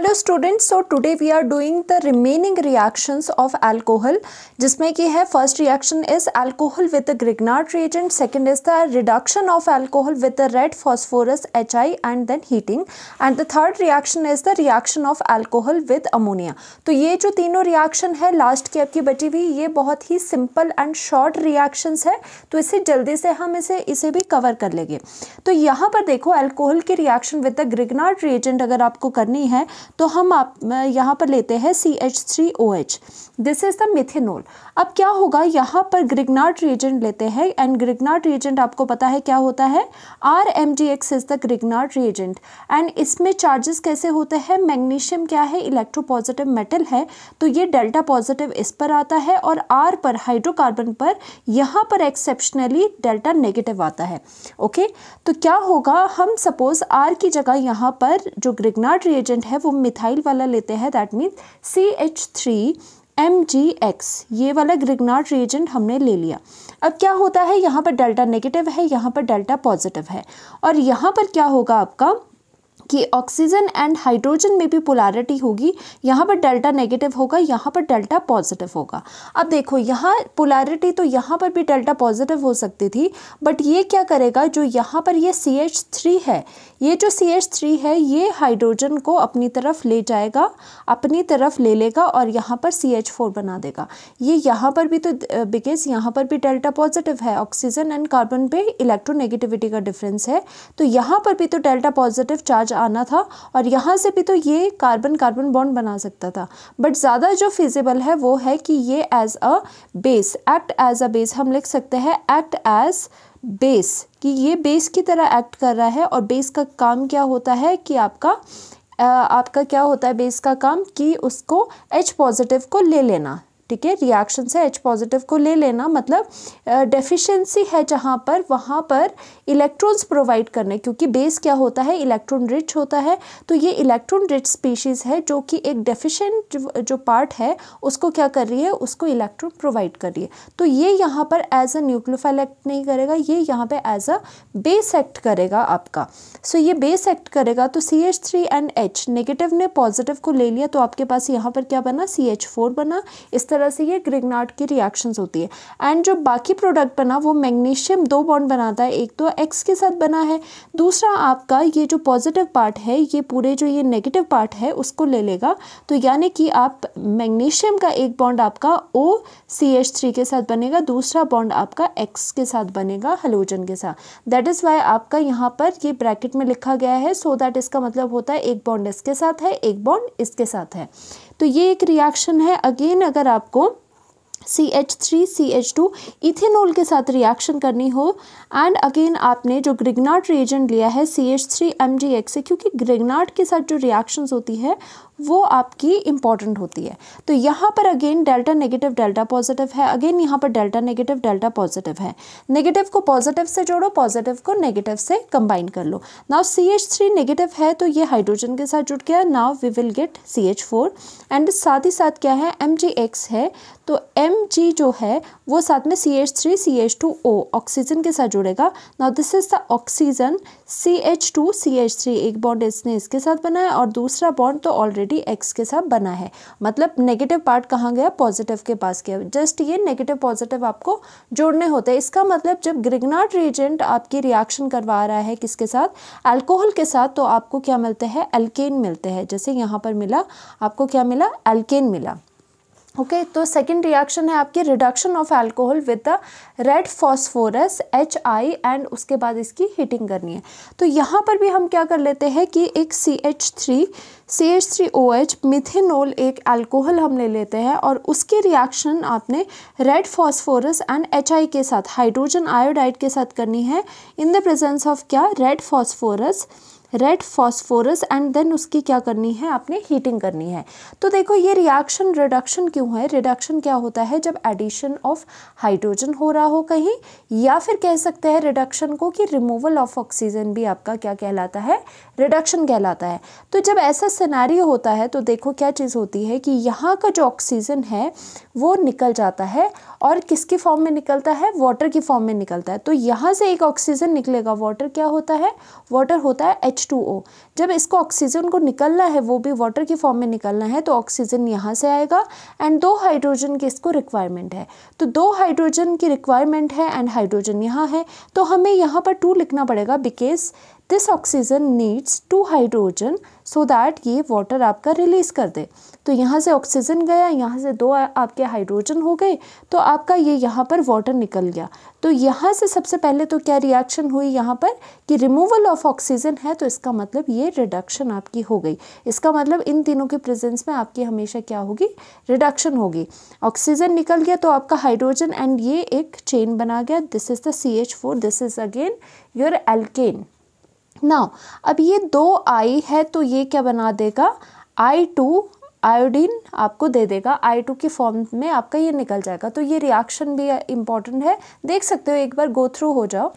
Hello students so today we are doing the remaining reactions of alcohol जिसमें कि है first reaction is alcohol with the Grignard reagent second is the reduction of alcohol with the red phosphorus H I and then heating and the third reaction is the reaction of alcohol with ammonia तो ये जो तीनों reaction है last की आपकी बची हुई ये बहुत ही सिंपल एंड शॉर्ट रिएक्शंस है तो इसे जल्दी से हम इसे इसे भी कवर कर लेंगे तो यहाँ पर देखो अल्कोहल की reaction with the Grignard reagent अगर आपको करनी है तो हम आप यहाँ पर लेते हैं C H three O H this is the methanol अब क्या होगा यहाँ पर ग्रिगनाट रिएजेंट लेते हैं एंड ग्रिगनाट रिएजेंट आपको पता है क्या होता है R M G X is the Grignard reagent and इसमें चार्जेस कैसे होते हैं मैग्नीशियम क्या है इलेक्ट्रोपॉजिटिव मेटल है तो ये डेल्टा पॉजिटिव इस पर आता है और आर पर हाइड्रोकार्बन पर यहाँ पर एक्सेप्शनली डेल्टा नेगेटिव आता है ओके okay? तो क्या होगा हम सपोज़ आर की जगह यहाँ पर जो ग्रिगनाट रिएजेंट है वो हम मिथाइल वाला लेते हैं that means C H three M G X ये वाला ग्रिगनाट रिएजेंट हमने ले लिया अब क्या होता है यहाँ पर डेल्टा नेगेटिव है यहाँ पर डेल्टा पॉजिटिव है और यहाँ पर क्या होगा आपका कि ऑक्सीजन एंड हाइड्रोजन में भी पोलारिटी होगी यहाँ पर डेल्टा नेगेटिव होगा यहाँ पर डेल्टा पॉजिटिव होगा अब देखो यहाँ पोलारिटी तो यहाँ पर भी डेल्टा पॉजिटिव हो सकती थी बट ये क्या करेगा जो यहाँ पर ये सी एच थ्री है ये जो सी एच थ्री है ये हाइड्रोजन को अपनी तरफ ले जाएगा अपनी तरफ ले लेगा और यहाँ पर सी एच फोर बना देगा ये यहाँ पर भी तो बिकॉज यहाँ पर भी डेल्टा पॉजिटिव है ऑक्सीजन एंड कार्बन पे इलेक्ट्रोनेगेटिविटी का डिफरेंस है तो यहाँ पर भी तो डेल्टा पॉजिटिव चार्ज आना था और यहाँ से भी तो ये कार्बन कार्बन बॉन्ड बना सकता था बट ज़्यादा जो फिजिबल है वो है कि ये as a base act as a base हम लिख सकते हैं एक्ट एज बेस कि ये बेस की तरह एक्ट कर रहा है और बेस का काम क्या होता है कि आपका आपका क्या होता है बेस का काम कि उसको एच पॉजिटिव को ले लेना ठीक है रिएक्शन से एच पॉजिटिव को ले लेना मतलब डेफिशिएंसी है जहाँ पर वहाँ पर इलेक्ट्रॉन्स प्रोवाइड करने क्योंकि बेस क्या होता है इलेक्ट्रॉन रिच होता है तो ये इलेक्ट्रॉन रिच स्पीशीज़ है जो कि एक डेफिशेंट जो पार्ट है उसको क्या कर रही है उसको इलेक्ट्रॉन प्रोवाइड कर रही है तो ये यहाँ पर एज अ न्यूक्लोफाइल एक्ट नहीं करेगा ये यहाँ पर एज अ बेस एक्ट करेगा आपका सो so, ये बेस एक्ट करेगा तो C H three and H negative ने पॉजिटिव को ले लिया तो आपके पास यहाँ पर क्या बना सी एच फोर बना इस तरह तरह से ये ग्रिगनाट की रिएक्शंस होती है एंड जो बाकी प्रोडक्ट बना वो मैग्नीशियम दो बॉन्ड बनाता है एक तो एक्स के साथ बना है दूसरा आपका ये जो पॉजिटिव पार्ट है ये पूरे जो ये नेगेटिव पार्ट है उसको ले लेगा तो यानी कि आप मैग्नीशियम का एक बॉन्ड आपका ओ सी एच थ्री के साथ बनेगा दूसरा बॉन्ड आपका एक्स के साथ बनेगा हलोजन के साथ दैट इज़ वाई आपका यहाँ पर ये ब्रैकेट में लिखा गया है सो so दैट इसका मतलब होता है एक बॉन्ड इसके साथ है एक बॉन्ड इसके साथ है तो ये एक रिएक्शन है अगेन अगर आपको C H three C H two ethanol के साथ रिएक्शन करनी हो एंड अगेन आपने जो ग्रिगनाट रिएजेंट लिया है C H three M G X से क्योंकि ग्रिगनाट के साथ जो रिएक्शंस होती है वो आपकी इंपॉर्टेंट होती है तो यहाँ पर again delta negative delta positive है अगेन यहाँ पर डेल्टा नेगेटिव डेल्टा पॉजिटिव है नेगेटिव को पॉजिटिव से जोड़ो पॉजिटिव को नेगेटिव से कंबाइन कर लो now C H three negative है तो ये हाइड्रोजन के साथ जुड़ गया now we will get C H four and साथ ही साथ क्या है एम जी एक्स है तो एम जी जो है वो साथ में C H three C H two O oxygen के साथ जुड़ेगा now this is the oxygen C H two C H three एक बॉन्ड इसने इसके साथ बना है और दूसरा बॉन्ड तो ऑलरेडी एक्स के साथ बना है मतलब नेगेटिव पार्ट कहाँ गया पॉजिटिव के पास गया जस्ट ये नेगेटिव पॉजिटिव आपको जोड़ने होते हैं इसका मतलब जब ग्रिगनाट रिएजेंट आपकी रिएक्शन करवा रहा है किसके साथ अल्कोहल के साथ तो आपको क्या मिलते हैं एल्केन मिलते हैं जैसे यहाँ पर मिला आपको क्या मिला एल्केन मिला ओके okay, तो सेकंड रिएक्शन है आपकी reduction of alcohol with the red phosphorus H I and उसके बाद इसकी हीटिंग करनी है तो यहाँ पर भी हम क्या कर लेते हैं कि एक C H three C H three O H methanol एक अल्कोहल हम ले लेते हैं और उसकी रिएक्शन आपने red phosphorus and H I के साथ हाइड्रोजन आयोडाइड के साथ करनी है इन द प्रेजेंस ऑफ क्या red phosphorus red phosphorus and then उसकी क्या करनी है आपने हीटिंग करनी है तो देखो ये रिएक्शन रिडक्शन क्यों है रिडक्शन क्या होता है जब एडिशन ऑफ हाइड्रोजन हो रहा हो कहीं या फिर कह सकते हैं रिडक्शन को कि रिमूवल ऑफ ऑक्सीजन भी आपका क्या कहलाता है रिडक्शन कहलाता है तो जब ऐसा सिनारी होता है तो देखो क्या चीज़ होती है कि यहाँ का जो ऑक्सीजन है वो निकल जाता है और किसके फॉर्म में निकलता है वाटर की फॉर्म में निकलता है तो यहाँ से एक ऑक्सीजन निकलेगा वाटर क्या होता है वाटर होता है एच टू ओ जब इसको ऑक्सीजन को निकलना है वो भी वाटर की फॉर्म में निकलना है तो ऑक्सीजन यहाँ से आएगा एंड दो हाइड्रोजन की इसको रिक्वायरमेंट है तो दो हाइड्रोजन की रिक्वायरमेंट है एंड हाइड्रोजन यहाँ है तो हमें यहाँ पर टू लिखना पड़ेगा because this oxygen needs two hydrogen so that ये वाटर आपका रिलीज़ कर दे तो यहाँ से ऑक्सीजन गया यहाँ से दो आपके हाइड्रोजन हो गए तो आपका ये यहाँ पर वाटर निकल गया तो यहाँ से सबसे पहले तो क्या रिएक्शन हुई यहाँ पर कि रिमूवल ऑफ ऑक्सीजन है तो इसका मतलब ये रिडक्शन आपकी हो गई इसका मतलब इन तीनों के प्रेजेंस में आपकी हमेशा क्या होगी रिडक्शन होगी ऑक्सीजन निकल गया तो आपका हाइड्रोजन एंड ये एक चेन बना गया this is the C H four this is again your alkane ना अब ये दो आई है तो ये क्या बना देगा आई टू आयोडीन आपको दे देगा आई टू के फॉर्म में आपका ये निकल जाएगा तो ये रिएक्शन भी इम्पॉर्टेंट है देख सकते हो एक बार गो थ्रू हो जाओ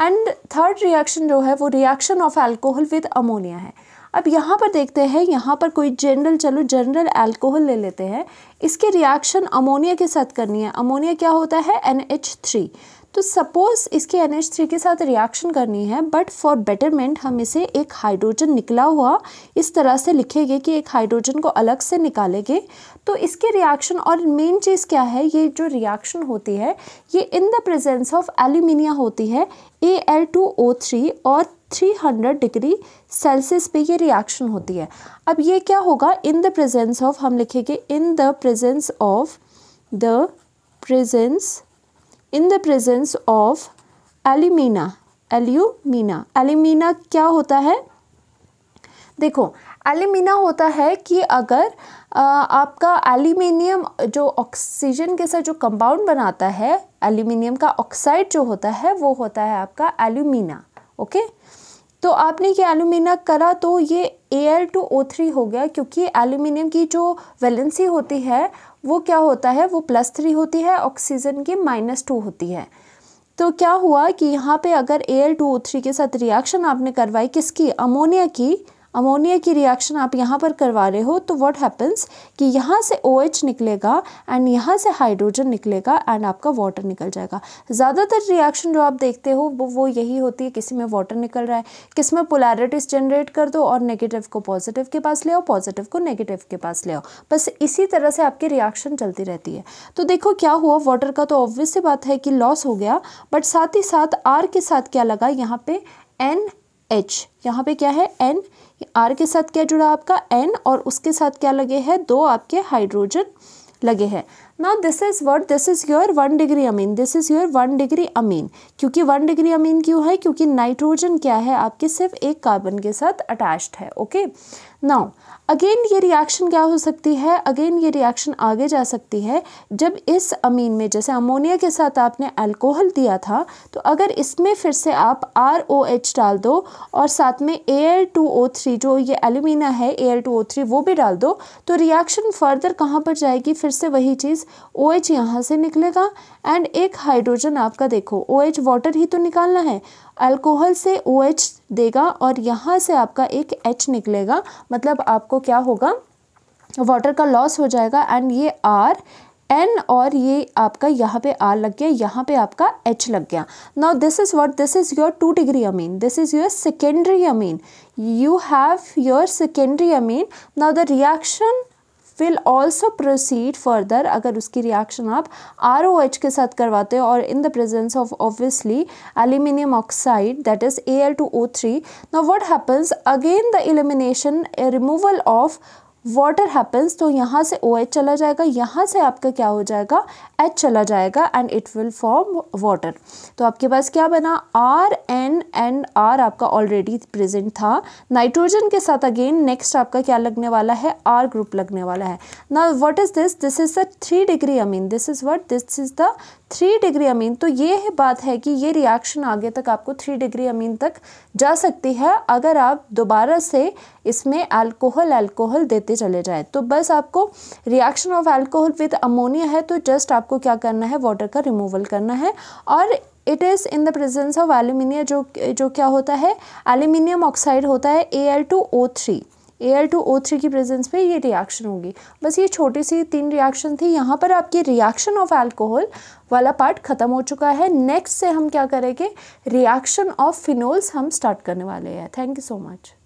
एंड थर्ड रिएक्शन जो है वो reaction of alcohol with ammonia है अब यहाँ पर देखते हैं यहाँ पर कोई जनरल चलो जनरल एल्कोहल ले लेते हैं इसके रिएक्शन अमोनिया के साथ करनी है अमोनिया क्या होता है एन एच थ्री तो सपोज़ इसके एन एच थ्री के साथ रिएक्शन करनी है बट फॉर बेटरमेंट हम इसे एक हाइड्रोजन निकला हुआ इस तरह से लिखेंगे कि एक हाइड्रोजन को अलग से निकालेंगे तो इसके रिएक्शन और मेन चीज़ क्या है ये जो रिएक्शन होती है ये in the presence of alumina होती है A L two O three और 300 डिग्री सेल्सियस पे ये रिएक्शन होती है अब ये क्या होगा इन द प्रेजेंस ऑफ हम लिखेंगे in the presence of the presence in the presence of alumina alumina alumina क्या होता है देखो एल्यूमिना होता है कि अगर आ, आपका एल्यूमिनियम जो ऑक्सीजन के साथ जो कंपाउंड बनाता है एल्यूमिनियम का ऑक्साइड जो होता है वो होता है आपका एल्यूमिना ओके तो आपने ये एल्यूमिना करा तो ये A L two O three हो गया क्योंकि एल्यूमिनियम की जो वैलेंसी होती है वो क्या होता है वो प्लस थ्री होती है ऑक्सीजन की माइनस टू होती है तो क्या हुआ कि यहाँ पे अगर A L two O three के साथ रिएक्शन आपने करवाई किसकी अमोनिया की अमोनिया की रिएक्शन आप यहाँ पर करवा रहे हो तो व्हाट हैपन्स कि यहाँ से ओ OH निकलेगा एंड यहाँ से हाइड्रोजन निकलेगा एंड आपका वाटर निकल जाएगा ज़्यादातर रिएक्शन जो आप देखते हो वो वो यही होती है किसी में वाटर निकल रहा है किस में पोलैरिटीज जनरेट कर दो और नेगेटिव को पॉजिटिव के पास ले आओ पॉजिटिव को नेगेटिव के पास ले आओ बस इसी तरह से आपकी रिएक्शन चलती रहती है तो देखो क्या हुआ वाटर का तो ऑब्वियस बात है कि लॉस हो गया बट साथ ही साथ आर के साथ क्या लगा यहाँ पे एन एच यहाँ पे क्या है एन आर के साथ क्या जुड़ा आपका एन और उसके साथ क्या लगे हैं दो आपके हाइड्रोजन लगे हैं ना this is word this is your one degree amine this is your one degree amine क्योंकि वन डिग्री अमीन क्यों है क्योंकि नाइट्रोजन क्या है आपके सिर्फ एक कार्बन के साथ अटैच्ड है ओके नाउ अगेन ये रिएक्शन क्या हो सकती है अगेन ये रिएक्शन आगे जा सकती है जब इस अमीन में जैसे अमोनिया के साथ आपने अल्कोहल दिया था तो अगर इसमें फिर से आप आर ओ एच डाल दो और साथ में A L two O three जो ये एलुमिना है A L two O three वो भी डाल दो तो रिएक्शन फर्दर कहाँ पर जाएगी फिर से वही चीज़ ओ एच यहाँ से निकलेगा एंड एक हाइड्रोजन आपका देखो ओ एच वाटर ही तो निकालना है अल्कोहल से ओ OH देगा और यहाँ से आपका एक एच निकलेगा मतलब आपको क्या होगा वाटर का लॉस हो जाएगा एंड ये आर एन और ये आपका यहाँ पे आर लग गया यहाँ पे आपका एच लग गया now this is what this is your two degree amine this is your secondary amine you have your secondary amine now the reaction will also proceed further अगर उसकी रिएक्शन आप आर ओ एच के साथ करवाते हो और in the presence of obviously aluminium oxide that is A L two O three no what happens again the elimination removal of water happens तो यहाँ से ओ OH एच चला जाएगा यहाँ से आपका क्या हो जाएगा एच चला जाएगा and it will form water तो आपके पास क्या बना आर एन एंड आर आपका ऑलरेडी प्रेजेंट था नाइट्रोजन के साथ अगेन नेक्स्ट आपका क्या लगने वाला है आर ग्रुप लगने वाला है ना what is this this is the three degree amine this is what this is the three degree amine तो ये है बात है कि ये रिएक्शन आगे तक आपको थ्री डिग्री अमीन तक जा सकती है अगर आप दोबारा से इसमें अल्कोहल अल्कोहल देते चले जाए तो बस आपको reaction of alcohol with ammonia है तो जस्ट आपको क्या करना है वाटर का रिमूवल करना है और it is in the presence of alumina जो जो क्या होता है एल्यूमिनियम ऑक्साइड होता है A L two O three A L two O three की प्रेजेंस में ये रिएक्शन होगी बस ये छोटी सी तीन रिएक्शन थी यहाँ पर आपकी रिएक्शन ऑफ एल्कोहल वाला पार्ट ख़त्म हो चुका है नेक्स्ट से हम क्या करेंगे रिएक्शन ऑफ फिनोल्स हम स्टार्ट करने वाले हैं थैंक यू सो मच